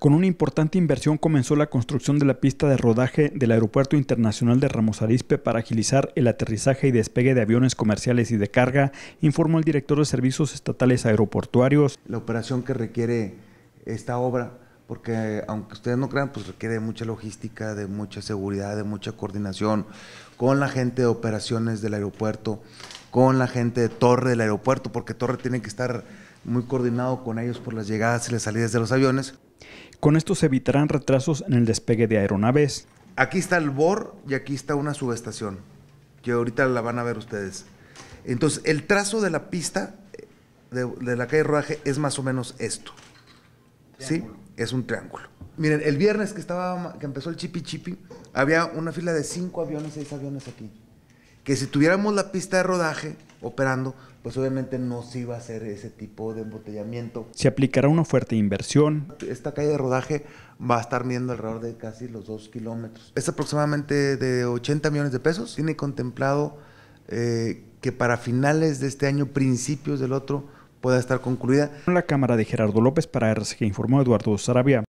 Con una importante inversión comenzó la construcción de la pista de rodaje del Aeropuerto Internacional de Ramos Arizpe para agilizar el aterrizaje y despegue de aviones comerciales y de carga, informó el director de Servicios Estatales Aeroportuarios. La operación que requiere esta obra, porque aunque ustedes no crean, pues requiere mucha logística, de mucha seguridad, de mucha coordinación con la gente de operaciones del aeropuerto, con la gente de Torre del aeropuerto, porque Torre tiene que estar muy coordinado con ellos por las llegadas y las salidas de los aviones. Con esto se evitarán retrasos en el despegue de aeronaves. Aquí está el BOR y aquí está una subestación, que ahorita la van a ver ustedes. Entonces, el trazo de la pista eh, de, la calle Rodaje es más o menos esto. ¿Sí? Es un triángulo. Miren, el viernes que, estaba, que empezó el chipi chipi, había una fila de cinco aviones, seis aviones aquí que si tuviéramos la pista de rodaje operando, pues obviamente no se iba a hacer ese tipo de embotellamiento. Se aplicará una fuerte inversión. Esta calle de rodaje va a estar midiendo alrededor de casi los 2 kilómetros. Es aproximadamente de 80 millones de pesos. Tiene contemplado eh, que para finales de este año, principios del otro, pueda estar concluida. La cámara de Gerardo López para RCG informó Eduardo Sarabia.